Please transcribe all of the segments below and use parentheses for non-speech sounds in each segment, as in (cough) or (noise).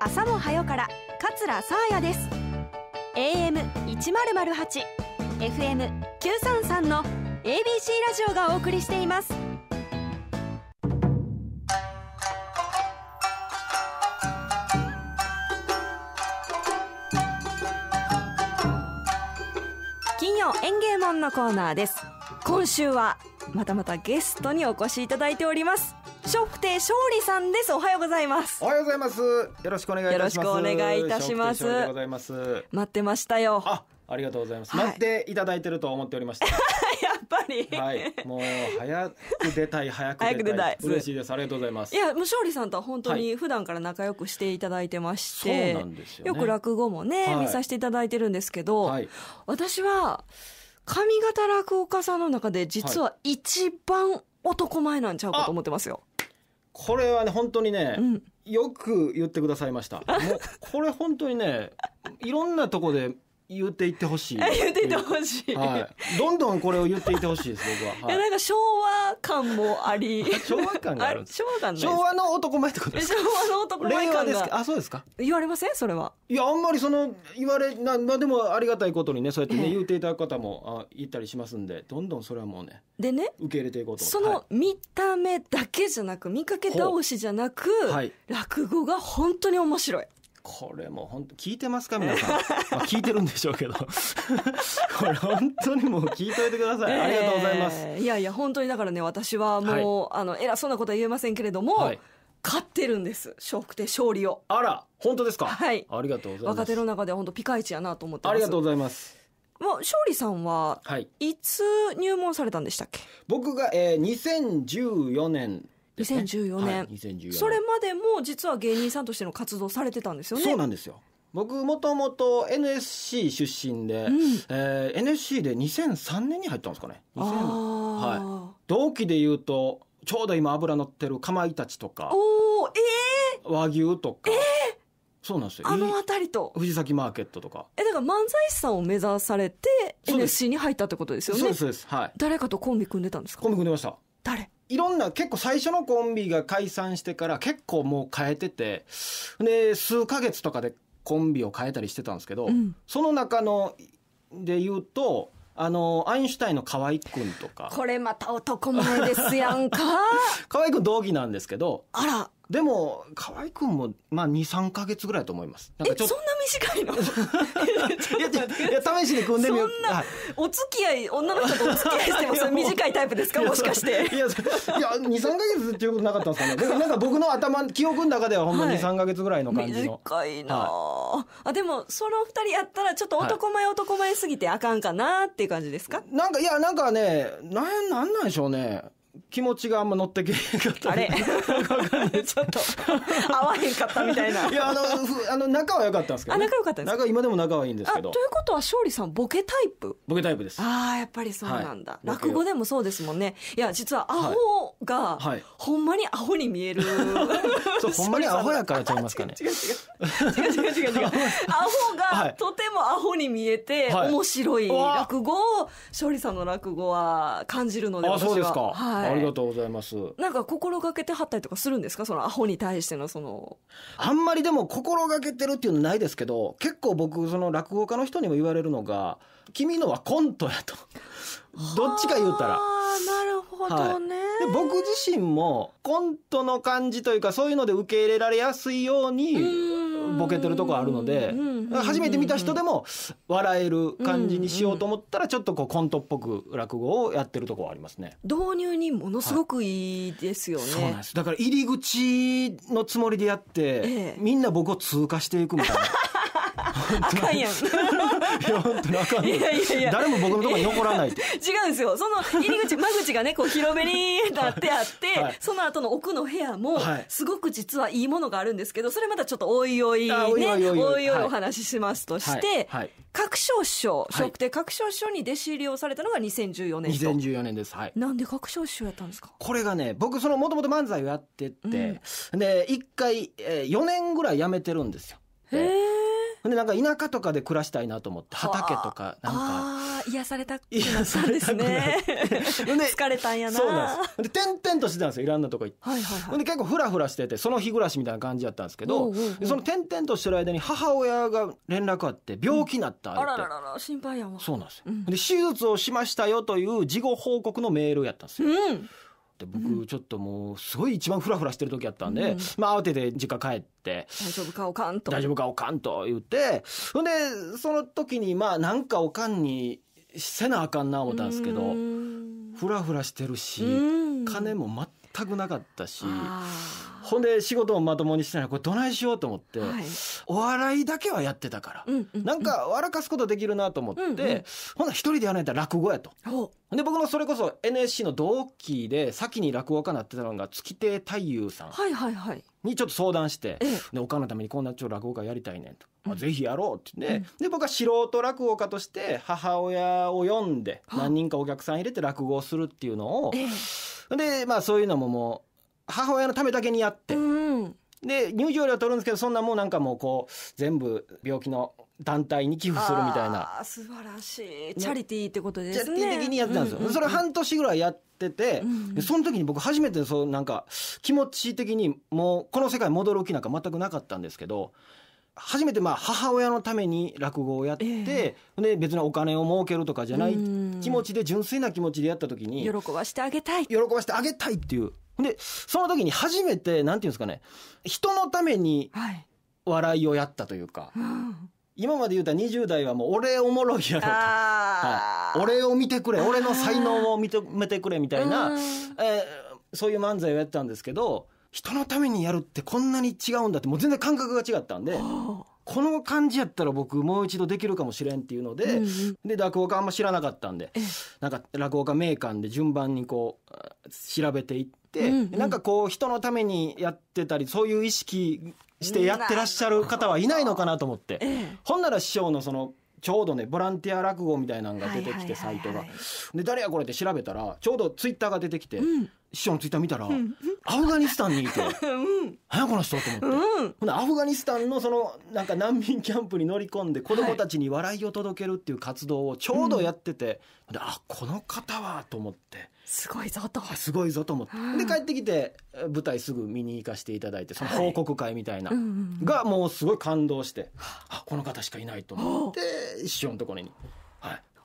朝も早から桂沙耶です AM1008 FM933 の ABC ラジオがお送りしています金曜演芸門のコーナーです今週はまたまたゲストにお越しいただいております笑亭勝利さんですおはようございますおはようございますよろしくお願いします。よろしくお願いいたしますございます。待ってましたよあありがとうございます、はい、待っていただいてると思っておりました (laughs) やっぱり、はい、もう早く出たい早く出たい嬉しいですありがとうございますいやもう勝利さんとは本当に普段から仲良くしていただいてまして、はいよね、よく落語もね、見させていただいてるんですけど、私は上方落語家さんの中で実は一番男前なんちゃうかと思ってますよ、これはね、本当にね、うん、よく言ってくださいました。もう、これ本当にね、いろんなとこで言っていってほしい。(laughs) 言っていってほしい。はい。どんどんこれを言っていってほしいです、僕は。(laughs) いや、なんか昭和感もあり。(laughs) 昭和感がある昭和感昭和の男前ってことですか昭和の男前感ですあ、そうですか言われませんそれは。いや、あんまりその、言われ、な、まあでもありがたいことにね、そうやってね、言っていただく方も、あ、言ったりしますんで、どんどんそれはもうね。でね。受け入れていこうと。その見た目だけじゃなく、見かけ倒しじゃなく、はい、落語が本当に面白い。これも本当聞いてますか皆さん、(laughs) まあ、聞いてるんでしょうけど (laughs) これ本当にもう聞いといてください、えー、ありがとうございますいやいや本当にだからね私はもう、はい、あの偉そうなことは言えませんけれども、はい勝ってるんです笑って勝利をあら本当ですかはいありがとうございます若手の中で本当ピカイチやなと思ってありがとうございますもう勝利さんは、はい、いつ入門されたんでしたっけ僕が、えー、2014年2014年,、はい、2014それまでも実は芸人さんとしての活動されてたんですよねそうなんですよ僕もともと NSC 出身で、うん、えー、NSC で2003年に入ったんですかねはい、同期でいうとちょうど今脂乗ってるかまいたちとかおおえー、和牛とか、えー、そうなんですよあの辺りと藤崎マーケットとかえだから漫才師さんを目指されて NSC に入ったってことですよねそうですそうです、はい、誰かとコンビ組んでたんですかコンビ組んでました誰いろんな結構最初のコンビが解散してから結構もう変えててで数ヶ月とかでコンビを変えたりしてたんですけど、うん、その中ので言うと。あのアインシュタインの河合くんとかこれまた男前ですやんか (laughs) 河合くん同期なんですけどあらでも河合君もまあ23か月ぐらいと思いますなんかちょっとえそんな短いの (laughs) いやいや試しに組んでみようそんな、はい、お付き合い女の人とお付き合いしてもそれ短いタイプですかもしかしていやいや23か月っていうことなかったんですかねでもなんか僕の頭記憶の中ではほんま23、はい、か月ぐらいの感じの短いな、はい、あでもその二人やったらちょっと男前男前すぎてあかんかなっていう感じですか、なんかいやなんかねなんなんなんでしょうね気持ちがあんま乗ってけなかったあれちょっと合わへんかったみたいないやあのふあの仲は良かったんですけど、ね、仲良かった仲今でも仲はいいんですけどということは勝利さんボケタイプボケタイプですああやっぱりそうなんだ、はい、落語でもそうですもんねいや実はアホが、はい、ほんまにアホに見える、はい、そうほんまに (laughs) アホやからちゃいますかね違う違う違う違う違う違う (laughs) アホがとてもアホに見えて、面白い落語を勝利さんの落語は感じるのであそうですかはいい、ありがとうございますなんか心がけてはったりとかするんですかそのアホに対してのそのあんまりでも心がけてるっていうのないですけど結構僕その落語家の人にも言われるのが「君のはコントや」とどっちか言うたら。あなるほどね、はい、僕自身もコントの感じというかそういうので受け入れられやすいように。うボケてるとこあるので初めて見た人でも笑える感じにしようと思ったらちょっとこうコントっぽく落語をやってるとこはありますね導入にものすごくいいですよね、はい、そうなんですだから入り口のつもりでやって、ええ、みんな僕を通過していくみたいな (laughs) あかんやん (laughs) いや本当にあかんいやいやいや誰も僕のところに残らない違うんですよその入り口 (laughs) 間口がねこう広めになってあって、はい、その後の奥の部屋も、い、すごく実はいいものがあるんですけどそれまたちょっとおいおいねおいおいおい話ししますとして、各省師匠職亭各省師匠に弟子入りをされたのが2014年と2014年ですはいなんで各省師匠やったんですかこれがね僕そのもともと漫才をやってて、うん、で1回、えー、4年ぐらいやめてるんですよへえでなんか田舎とかで暮らしたいなと思って畑とかなんか癒されたくなったんですね (laughs) (laughs) 疲れたんやなそうなんですで転々としてたんですよいろんなとこ行って、はいはいはい、で結構フラフラしててその日暮らしみたいな感じやったんですけどその転々としてる間に母親が連絡あって病気になった、うん、あららら心配やわそうなんですよ、うん、で手術をしましたよという事後報告のメールやったんですよ、うんって僕ちょっともうすごい一番フラフラしてる時やったんで、まあ慌てて実家帰って大丈夫かおかんと大丈夫かおかんと言ってほんでその時にまあなんかおかんにせなあかんな思ったんですけどふらふらしてるし金も全くなかったしほんで仕事もまともにしてないこれどないしようと思って、はい、お笑いだけはやってたから、うんうんうん、なんか笑かすことできるなと思って、うんうん、ほんな一人でやらないと落語やと。で僕のそれこそ NSC の同期で先に落語家になってたのが月亭太夫さん。はいはいはい、にちょっと相談して、でおかんのためにこんなちょ落語家やりたいねんと、まあ、ぜひやろうって言って、うん、で僕は素人落語家として母親を読んで何人かお客さん入れて落語をするっていうのを、でまあそういうのももう母親のためだけにやって、で入場料取るんですけどそんなもうなんかもうこう全部病気の団体に寄付するみたいな素晴らしいチャリティーってことですねチャリティー的にやってたんですよ、うんうんうん、それ半年ぐらいやってて、うんうん、その時に僕初めてそうなんか気持ち的にもうこの世界戻る気なんか全くなかったんですけど初めてまあ母親のために落語をやって、えー、で別にお金を儲けるとかじゃない気持ちで純粋な気持ちでやった時に喜ばしてあげたい喜ばしてあげたいっていうでその時に初めてなんていうんですかね人のために笑いをやったというか、はい今まで言うた20代はもう俺おもろいやろと、はい、俺を見てくれ俺の才能を認めてくれみたいな、えー、そういう漫才をやってたんですけど人のためにやるってこんなに違うんだってもう全然感覚が違ったんで。この感じやったら僕もう一度できるかもしれんっていうので、うん、で落語家あんま知らなかったんでなんか落語家名鑑で順番にこう調べていって、うんうん、なんかこう人のためにやってたりそういう意識してやってらっしゃる方はいないのかなと思って、ほんなら師匠のそのちょうどねボランティア落語みたいなのが出てきてサイトが。で誰やこれって調べたらちょうどツイッターが出てきて、うん、師匠のツイッター見たら、アフガニスタンにいて「(laughs) うん、この人」と思って、うん、アフガニスタンのそのなんか難民キャンプに乗り込んで子どもたちに笑いを届けるっていう活動をちょうどやってて、はい、あこの方はと思って。すごいぞとすごいぞと思って、で帰ってきて舞台すぐ見に行かせていただいてその報告会みたいな、がもうすごい感動して、あ、この方しかいないと思って師匠のところに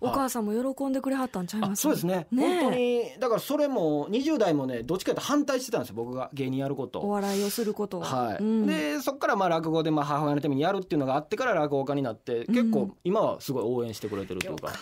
お母さんも喜んでくれはったんちゃいますそうですねね本当にだからそれも20代もねどっちかとと反対してたんですよ僕が芸人やることお笑いをすることはい、うん、でそこからまあ落語でまあ母親のためにやるっていうのがあってから落語家になって結構今はすごい応援してくれてるというかうん、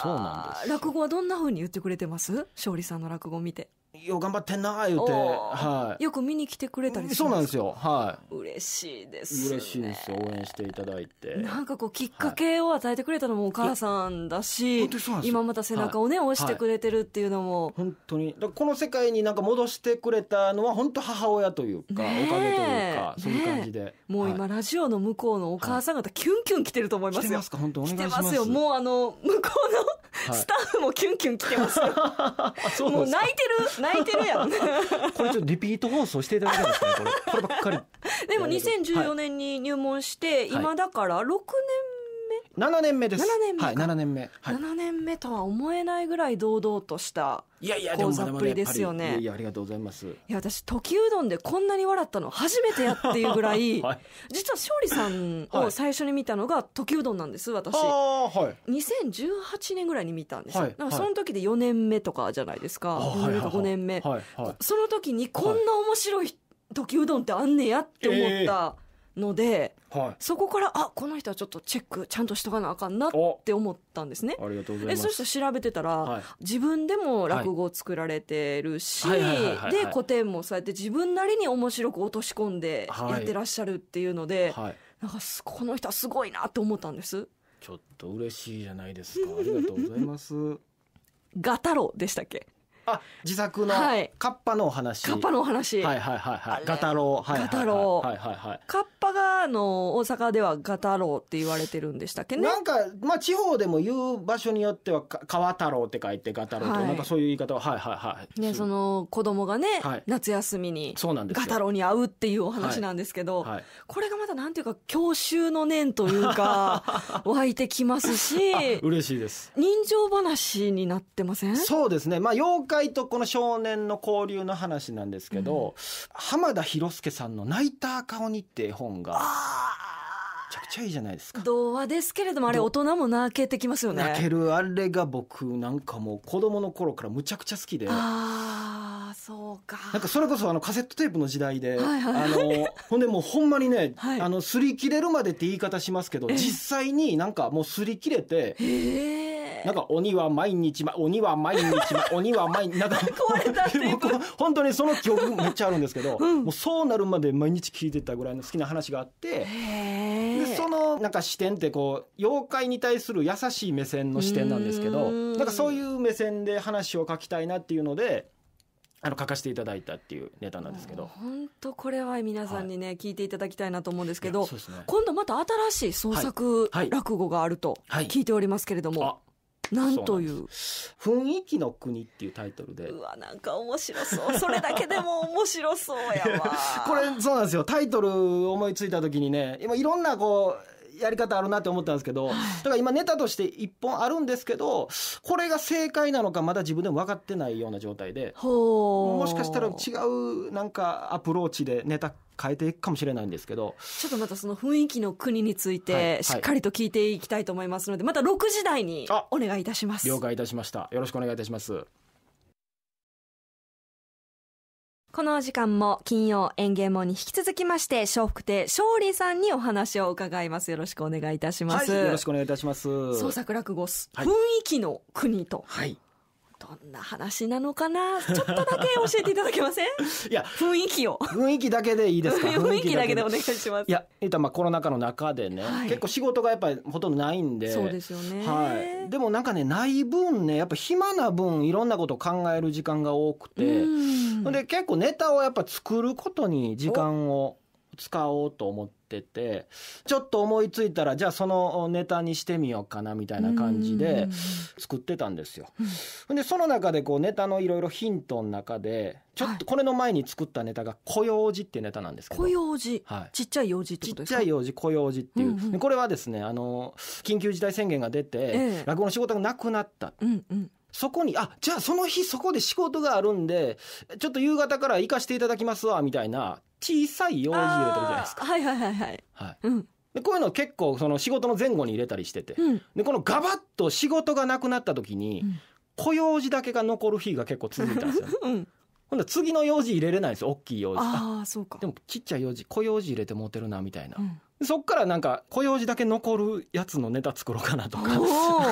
そうなんです落語はどんなふうに言ってくれてます勝利さんの落語を見てよ頑張ってんな言うて、はい、よく見に来てくれたりそうなんですよ、はい、嬉しいです、ね、嬉しいです応援していただいてなんかこうきっかけを与えてくれたのもお母さんだし、はい、今また背中をね、はい、押してくれてるっていうのも、はい、本当にこの世界になんか戻してくれたのは本当母親というか、ね、おかげというかそういう感じで、ね、もう今、ラジオの向こうのお母さん方、キュンキュン来てると思いますよ来てますか本当お願いしますよもうあの向こうのスタッフもキュンキュン来てますよ。(laughs) もう泣いてる泣いてるやん。(laughs) これちょっとリピート放送していただけますかねこれこればっかり。でも2014年に入門して、今だから6年7年目です年目はい、年目、はい、年目とは思えないぐらい堂々としたいやいやでもまざっくりですよね、いやありがとうございますいや私時うどんでこんなに笑ったの初めてやっていうぐらい、(laughs) はい、実は勝利さんを最初に見たのが時うどんなんです私、はい、2018年ぐらいに見たんですよ、はい、だからその時で4年目とかじゃないですか、はい、5年目、はいはい、その時にこんな面白い時うどんってあんねやって思った、ので、はい、そこからあこの人はちょっとチェックちゃんとしとかなあかんなって思ったんですね。ありがとうございますそして調べてたら、はい、自分でも落語を作られてるし、で古典もそうやって自分なりに面白く落とし込んでやってらっしゃるっていうので、はい、なんかこの人はすごいなって思ったんです。ちょっと嬉しいじゃないですか。ありがとうございます。(laughs) ガタロでしたっけあ自作のカッパのお話、カッパのお話はいはいはいはいガタロウガタロウはいはいはいカッパがあの大阪ではガタロウって言われてるんでしたっけねなんかまあ地方でも言う場所によっては川太郎って書いてガタロウとはい、なんかそういう言い方ははいはいはいねその子供がね、はい、夏休みにそうなんです。ガタロウに会うっていうお話なんですけど、はい、これがまたなんていうか郷愁の念というか (laughs) 湧いてきますし嬉しいです人情話になってませんそうですねまあ妖怪界とこの少年の交流の話なんですけど、うん、浜田博介さんの「泣いたー顔に」って絵本が。めちゃくちゃいいじゃないですか童話ですけれどもあれ大人も泣けてきますよね泣けるあれが僕なんかもう子供の頃からむちゃくちゃ好きでああそうかなんかそれこそあのカセットテープの時代で、はいはい、あの (laughs) ほんでもうほんまにね、はい、あの擦り切れるまでって言い方しますけど実際になんかもう擦り切れてええなんか鬼は毎日、ま、鬼は毎日、ま、(laughs) 鬼は毎日、なんか、壊れたっていう (laughs) 本当にその記憶 (laughs) めっちゃあるんですけど、うん、もうそうなるまで毎日聞いてたぐらいの好きな話があって、でそのなんか視点ってこう、妖怪に対する優しい目線の視点なんですけど、なんかそういう目線で話を書きたいなっていうので、あの書かせていただいたっていうネタなんですけど本当これは皆さんにね、はい、聞いていただきたいなと思うんですけど、ね、今度また新しい創作落語があると聞いておりますけれども、はいはい、なんという雰囲気の国っていうタイトルでうわなんか面白そうそれだけでも面白そうやわ (laughs) これそうなんですよタイトル思いついた時にね今いろんなこうやり方あるなって思ったんですけど、だから今ネタとして一本あるんですけど、これが正解なのかまだ自分でも分かってないような状態で、もしかしたら違うなんかアプローチでネタ変えていくかもしれないんですけどちょっとまたその雰囲気の国についてしっかりと聞いていきたいと思いますので、また6時台にお願いいたします、了解いたしましたよろしくお願いいたしますこの時間も金曜演芸門に引き続きまして笑福亭勝利さんにお話を伺いますよろしくお願いいたします、はい、よろしくお願いいたします創作落語、はい、雰囲気の国とはい。どんな話なのかなちょっとだけ教えていただけません (laughs) いや雰囲気を雰囲気だけでいいですか (laughs) 雰囲気だけでお願いしますいや、えっと、まあコロナ禍の中でね、はい、結構仕事がやっぱりほとんどないんでそうですよね、はい、でもなんかねない分ねやっぱ暇な分いろんなことを考える時間が多くてで結構ネタをやっぱ作ることに時間を使おうと思っててちょっと思いついたらじゃあそのネタにしてみようかなみたいな感じで作ってたんですよ。でその中でこうネタのいろいろヒントの中でちょっとこれの前に作ったネタが「小用じってネタなんですけど小用寺、はい、ちっちゃい用事ってことですかちっちゃい用事小用寺っていう、うんうん、これはですねあの緊急事態宣言が出て、ええ、落語の仕事がなくなった。うんうんそこに、あ、じゃあその日そこで仕事があるんで、ちょっと夕方から行かしていただきますわ、みたいな、小さい用事入れてるじゃないですか。はいはいはいはい。はい。うん。でこういうの結構その仕事の前後に入れたりしてて、うん、でこのガバッと仕事がなくなった時に、うん、雇用時だけが残る日が結構続いたんですよ、ね (laughs) うん、ほんで次の用事入れれないんですよ大きい用事ああそうかでもちっちゃい用事小用事入れて持てるなみたいな、うん、そっからなんか小用事だけ残るやつのネタ作ろうかなとか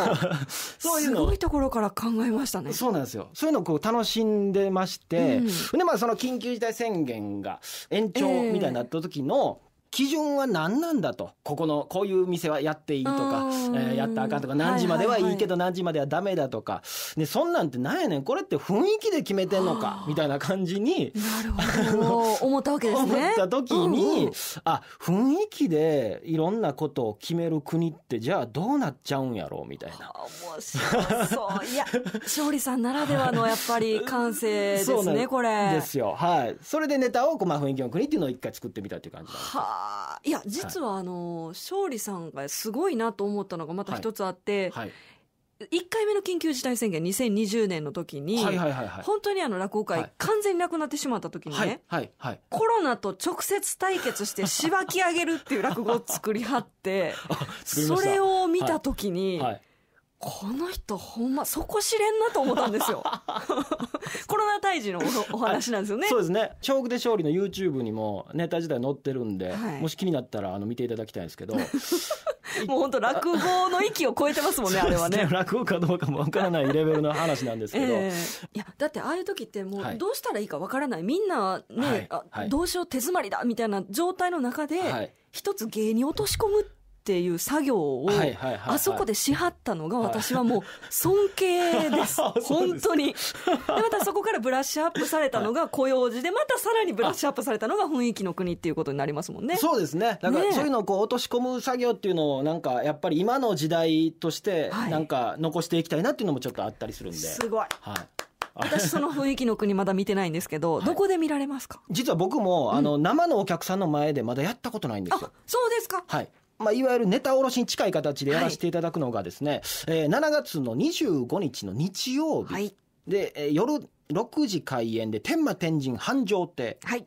(laughs) そういうのすごいところから考えましたねそうなんですよそういうのをこう楽しんでまして、うん、でまあその緊急事態宣言が延長みたいになった時の、基準は何なんだとここのこういう店はやっていいとか、えやったらあかんとか何時まではいいけど何時まではダメだとか、ね、そんなんってなんやねんこれって雰囲気で決めてんのかみたいな感じになるほど (laughs) 思ったわけですね。思った時に、うんうん、あ雰囲気でいろんなことを決める国ってじゃあどうなっちゃうんやろうみたいな。面白そう (laughs) いや勝利さんならではのやっぱり感性ですねこれ。ですよはい。それでネタをまあ、雰囲気の国っていうのを一回作ってみたっていう感じなんです。はいや実はあの、勝利さんがすごいなと思ったのがまた一つあって、はい、1回目の緊急事態宣言2020年の時に、本当にあの落語会、完全になくなってしまった時にね、コロナと直接対決してしばき上げるっていう落語を作りはって (laughs) それを見た時に。はいこの人ほんまそこ知れんなと思ったんですよ (laughs) コロナ退治のお話なんですよねそうですね「笑福で勝利」の YouTube にもネタ自体載ってるんで、はい、もし気になったらあの見ていただきたいんですけど (laughs) もう本当落語の域を超えてますもんね (laughs) あれはね、ね、落語かどうかもわからないレベルの話なんですけど、えー、いやだってああいう時ってもうどうしたらいいかわからない、はい、みんなね、はい、どうしよう手詰まりだみたいな状態の中で、一つ芸に落とし込むってっていう作業を、あそこでしはったのが私はもう尊敬です。(laughs) 本当に。で、またそこからブラッシュアップされたのが雇用時で、またさらにブラッシュアップされたのが雰囲気の国っていうことになりますもんね。そうですね。だからそういうのをこう落とし込む作業っていうのをなんかやっぱり今の時代としてなんか残していきたいなっていうのもちょっとあったりするんで。すごい。はい。私その雰囲気の国まだ見てないんですけど、(laughs) はい、どこで見られますか実は僕も、あの生のお客さんの前でまだやったことないんですよ、あそうですかはいまあ、いわゆるネタ卸しに近い形でやらせていただくのがですね、はい、えー、7月の25日の日曜日、はい、で、えー、夜6時開演で天満天神繁盛亭。はい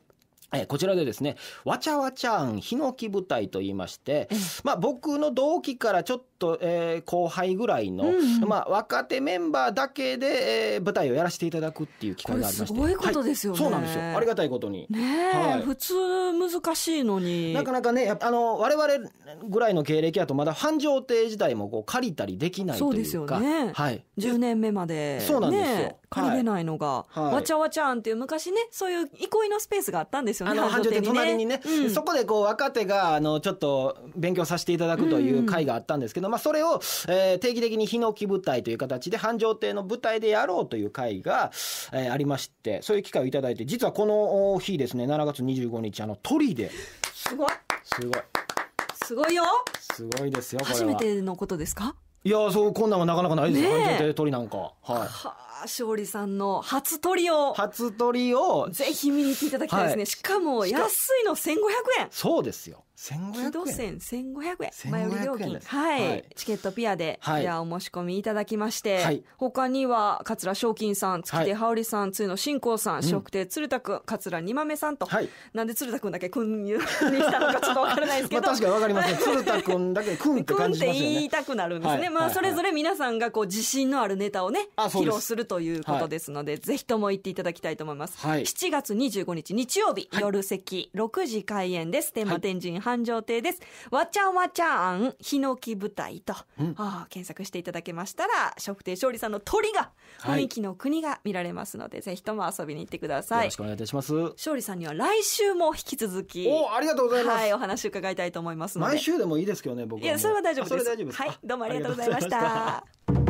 えー、こちらでですね、わちゃわちゃんヒノキ舞台と言いまして、まあ僕の同期からちょっと、えー、後輩ぐらいの、うんうん、まあ、若手メンバーだけで、えー、舞台をやらせていただくっていう機会がありましてすごいことですよ、ねはい、そうなんですよありがたいことに、ねはい、普通難しいのになかなかねあの我々ぐらいの経歴だとまだ繁盛亭自体もこう借りたりできないというかそうですよね、はい、10年目まで、そうなんですよ借りれないのが、はい、わちゃわちゃんっていう昔ねそういう憩いのスペースがあったんですよね繁盛亭隣にね、うん、そこでこう若手があのちょっと勉強させていただくという会があったんですけど、ど、まあ、それを、えー、定期的にヒノキ舞台という形で繁盛亭の舞台でやろうという会が、えー、ありましてそういう機会をいただいて実はこの日ですね7月25日あの鳥ですごいすごいすごいよすごいですよ初めてのことですかいやそうこんなんはなかなかないですよ、ね、繁盛亭鳥なんかはい。は勝利さんの初トリを初取りをぜひ見に行っていただきたいですね、はいしかも安いの1500円そうですよ木戸1500円線1500円前売り料1500円金ですはい、はいチケットピアで、はいじゃお申し込みいただきまして、はい他には桂正金さん月手羽織さん露の新光さん食亭鶴田君桂二豆さんと、はいなんで鶴田君だけ君にしたのかちょっとわからないですけ (laughs) まあ、ど確かにわかりますね鶴田君だけ君んって感じますよ言いたくなるんですね、は (laughs) いまはあいそれぞれ皆さんがこう自信のあるネタをね披露するということですので、はい、ぜひとも行っていただきたいと思います、はい、7月25日日曜日、はい、夜席6時開演です天馬天神繁盛亭です、わちゃわちゃんヒノキ舞台と、うん、あ検索していただけましたら食亭勝利さんの鳥が雰囲気の国が見られますので、ぜひとも遊びに行ってくださいよろしくお願いいたします勝利さんには来週も引き続きおありがとうございます、はい、お話伺いたいと思います毎週でもいいですけどね僕いやそれは大丈夫ですはいどうもありがとうございました